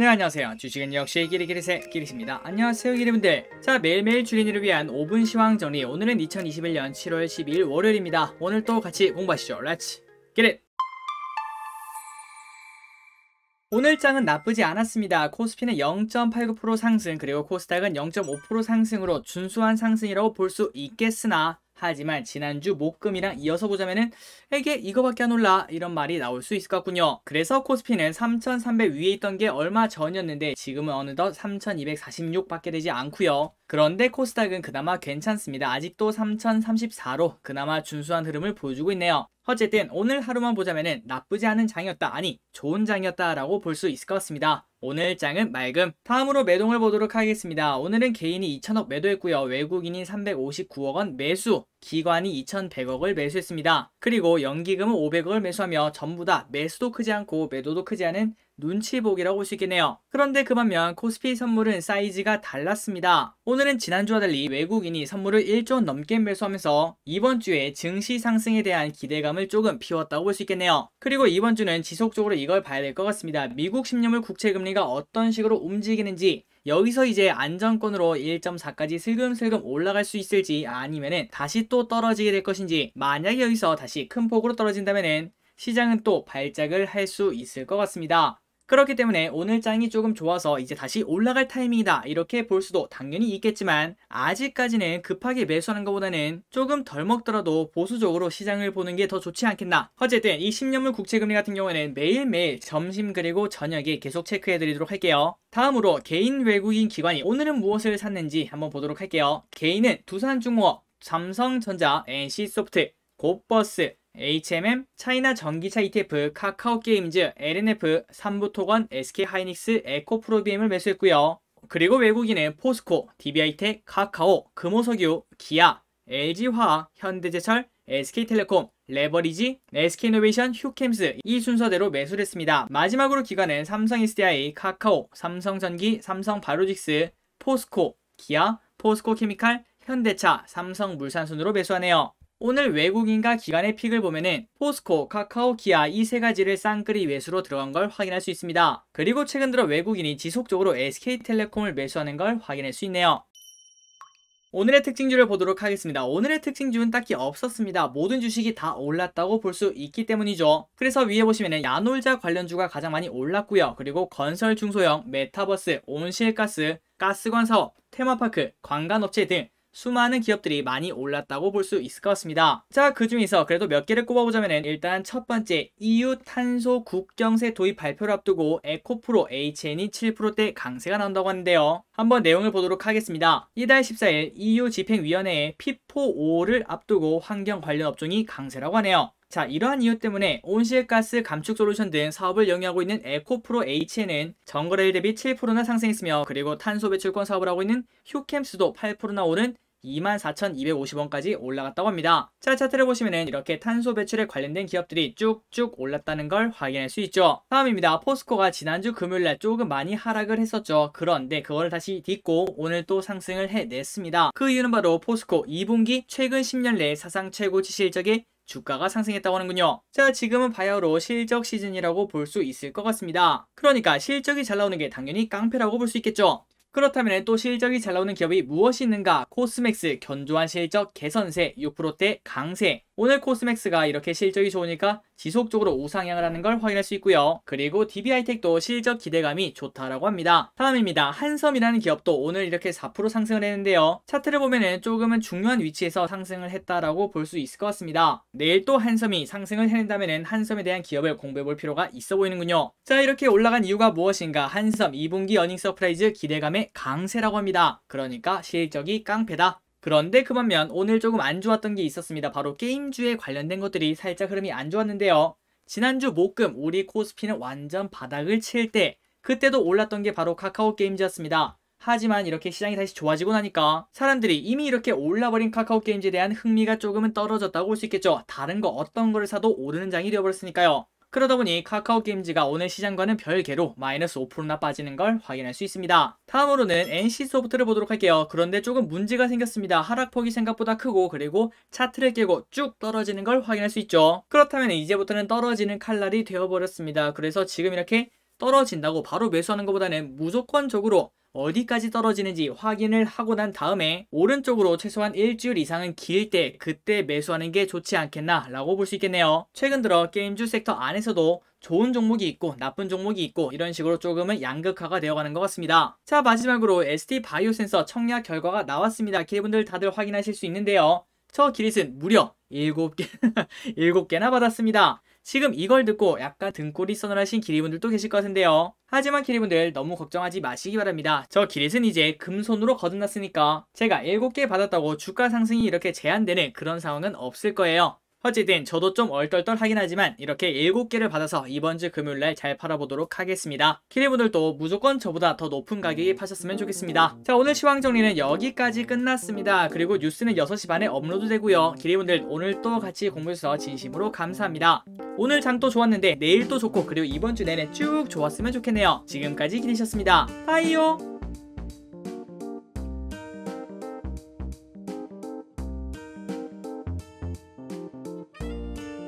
네 안녕하세요 주식은 역시 기리기리세 기리십니다 안녕하세요 기리분들 자 매일매일 줄이기를 위한 5분 시황 정리 오늘은 2021년 7월 12일 월요일입니다 오늘 또 같이 공부하시죠 렛츠 기릿 오늘 장은 나쁘지 않았습니다. 코스피는 0.89% 상승, 그리고 코스닥은 0.5% 상승으로 준수한 상승이라고 볼 수 있겠으나 하지만 지난주 목금이랑 이어서 보자면은 이게 이거밖에 안 올라 이런 말이 나올 수 있을 것 같군요. 그래서 코스피는 3,300 위에 있던 게 얼마 전이었는데 지금은 어느덧 3,246밖에 되지 않고요. 그런데 코스닥은 그나마 괜찮습니다. 아직도 3,034로 그나마 준수한 흐름을 보여주고 있네요. 어쨌든 오늘 하루만 보자면은 나쁘지 않은 장이었다 아니 좋은 장이었다라고 볼 수 있을 것 같습니다. 오늘 장은 맑음 다음으로 매동을 보도록 하겠습니다. 오늘은 개인이 2천억 매도했고요. 외국인이 359억 원 매수 기관이 2,100억을 매수했습니다. 그리고 연기금은 500억을 매수하며 전부 다 매수도 크지 않고 매도도 크지 않은 눈치보기라고 볼 수 있겠네요. 그런데 그 반면 코스피 선물은 사이즈가 달랐습니다. 오늘은 지난주와 달리 외국인이 선물을 1조 원 넘게 매수하면서 이번 주에 증시 상승에 대한 기대감을 조금 피웠다고 볼 수 있겠네요. 그리고 이번 주는 지속적으로 이걸 봐야 될 것 같습니다. 미국 10년물 국채 금리가 어떤 식으로 움직이는지 여기서 이제 안정권으로 1.4까지 슬금슬금 올라갈 수 있을지 아니면은 다시 또 떨어지게 될 것인지 만약에 여기서 다시 큰 폭으로 떨어진다면은 시장은 또 발작을 할 수 있을 것 같습니다. 그렇기 때문에 오늘 장이 조금 좋아서 이제 다시 올라갈 타이밍이다 이렇게 볼 수도 당연히 있겠지만 아직까지는 급하게 매수하는 것보다는 조금 덜 먹더라도 보수적으로 시장을 보는 게 더 좋지 않겠나 어쨌든 이 10년물 국채금리 같은 경우에는 매일매일 점심 그리고 저녁에 계속 체크해 드리도록 할게요 다음으로 개인 외국인 기관이 오늘은 무엇을 샀는지 한번 보도록 할게요 개인은 두산중공업, 삼성전자, NC소프트, 고버스, HMM, 차이나 전기차 ETF, 카카오 게임즈, LNF, 삼부토건, SK 하이닉스, 에코프로비엠을 매수했고요. 그리고 외국인은 포스코, DBI텍, 카카오, 금호석유, 기아, LG화학, 현대제철, SK텔레콤, 레버리지, SK이노베이션, 휴캠스 이 순서대로 매수를 했습니다. 마지막으로 기관은 삼성 SDI, 카카오, 삼성전기, 삼성바로직스, 포스코, 기아, 포스코케미칼, 현대차, 삼성물산 순으로 매수하네요. 오늘 외국인과 기관의 픽을 보면은 포스코, 카카오, 기아 이 세 가지를 쌍끌이 외수로 들어간 걸 확인할 수 있습니다. 그리고 최근 들어 외국인이 지속적으로 SK텔레콤을 매수하는 걸 확인할 수 있네요. 오늘의 특징주를 보도록 하겠습니다. 오늘의 특징주는 딱히 없었습니다. 모든 주식이 다 올랐다고 볼 수 있기 때문이죠. 그래서 위에 보시면 야놀자 관련주가 가장 많이 올랐고요. 그리고 건설 중소형, 메타버스, 온실가스, 가스관 사업, 테마파크, 관광업체 등 수많은 기업들이 많이 올랐다고 볼 수 있을 것 같습니다. 자, 그 중에서 그래도 몇 개를 꼽아보자면 일단 첫 번째 EU 탄소 국경세 도입 발표를 앞두고 에코프로 HN이 7%대 강세가 나온다고 하는데요. 한번 내용을 보도록 하겠습니다. 이달 14일 EU 집행위원회의 피포 5를 앞두고 환경 관련 업종이 강세라고 하네요. 자, 이러한 이유 때문에 온실가스 감축 솔루션 등 사업을 영위하고 있는 에코프로 H는 전거래일 대비 7%나 상승했으며 그리고 탄소 배출권 사업을 하고 있는 휴캠스도 8%나 오른 24,250원까지 올라갔다고 합니다. 자, 차트를 보시면 이렇게 탄소 배출에 관련된 기업들이 쭉쭉 올랐다는 걸 확인할 수 있죠. 다음입니다. 포스코가 지난주 금요일날 조금 많이 하락을 했었죠. 그런데 그걸 다시 딛고 오늘 또 상승을 해냈습니다. 그 이유는 바로 포스코 2분기 최근 10년 내 사상 최고치 실적에 주가가 상승했다고 하는군요. 자, 지금은 바야흐로 실적 시즌이라고 볼 수 있을 것 같습니다. 그러니까 실적이 잘 나오는 게 당연히 깡패라고 볼 수 있겠죠. 그렇다면 또 실적이 잘 나오는 기업이 무엇이 있는가? 코스맥스 견조한 실적 개선세, 6%대 강세, 오늘 코스맥스가 이렇게 실적이 좋으니까 지속적으로 우상향을 하는 걸 확인할 수 있고요. 그리고 DB하이텍도 실적 기대감이 좋다라고 합니다. 다음입니다. 한섬이라는 기업도 오늘 이렇게 4% 상승을 했는데요. 차트를 보면은 조금은 중요한 위치에서 상승을 했다라고 볼 수 있을 것 같습니다. 내일 또 한섬이 상승을 해낸다면은 한섬에 대한 기업을 공부해 볼 필요가 있어 보이는군요. 자 이렇게 올라간 이유가 무엇인가 한섬 2분기 어닝 서프라이즈 기대감의 강세라고 합니다. 그러니까 실적이 깡패다. 그런데 그 반면 오늘 조금 안 좋았던 게 있었습니다. 바로 게임주에 관련된 것들이 살짝 흐름이 안 좋았는데요. 지난주 목금 우리 코스피는 완전 바닥을 칠 때 그때도 올랐던 게 바로 카카오 게임즈였습니다. 하지만 이렇게 시장이 다시 좋아지고 나니까 사람들이 이미 이렇게 올라버린 카카오 게임즈에 대한 흥미가 조금은 떨어졌다고 볼 수 있겠죠. 다른 거 어떤 거를 사도 오르는 장이 되어버렸으니까요. 그러다 보니 카카오 게임즈가 오늘 시장과는 별개로 마이너스 5%나 빠지는 걸 확인할 수 있습니다. 다음으로는 NC소프트를 보도록 할게요. 그런데 조금 문제가 생겼습니다. 하락폭이 생각보다 크고 그리고 차트를 깨고 쭉 떨어지는 걸 확인할 수 있죠. 그렇다면 이제부터는 떨어지는 칼날이 되어버렸습니다. 그래서 지금 이렇게 떨어진다고 바로 매수하는 것보다는 무조건적으로 어디까지 떨어지는지 확인을 하고 난 다음에 오른쪽으로 최소한 일주일 이상은 길 때 그때 매수하는 게 좋지 않겠나 라고 볼 수 있겠네요. 최근 들어 게임주 섹터 안에서도 좋은 종목이 있고 나쁜 종목이 있고 이런 식으로 조금은 양극화가 되어가는 것 같습니다. 자 마지막으로 ST 바이오 센서 청약 결과가 나왔습니다. 기분들 다들 확인하실 수 있는데요. 저 기릿은 무려 7개, 7개나 받았습니다. 지금 이걸 듣고 약간 등골이 서늘하신 기리분들도 계실 것 같은데요. 하지만 기리분들 너무 걱정하지 마시기 바랍니다. 저 기릿은 이제 금손으로 거듭났으니까 제가 7개 받았다고 주가 상승이 이렇게 제한되는 그런 상황은 없을 거예요. 어쨌든 저도 좀 얼떨떨하긴 하지만 이렇게 7개를 받아서 이번 주 금요일날 잘 팔아보도록 하겠습니다. 키리분들도 무조건 저보다 더 높은 가격에 파셨으면 좋겠습니다. 자 오늘 시황 정리는 여기까지 끝났습니다. 그리고 뉴스는 6시 반에 업로드 되고요. 키리분들 오늘 또 같이 공부해주셔서 진심으로 감사합니다. 오늘 장도 좋았는데 내일도 좋고 그리고 이번 주 내내 쭉 좋았으면 좋겠네요. 지금까지 기리셨습니다. 바이오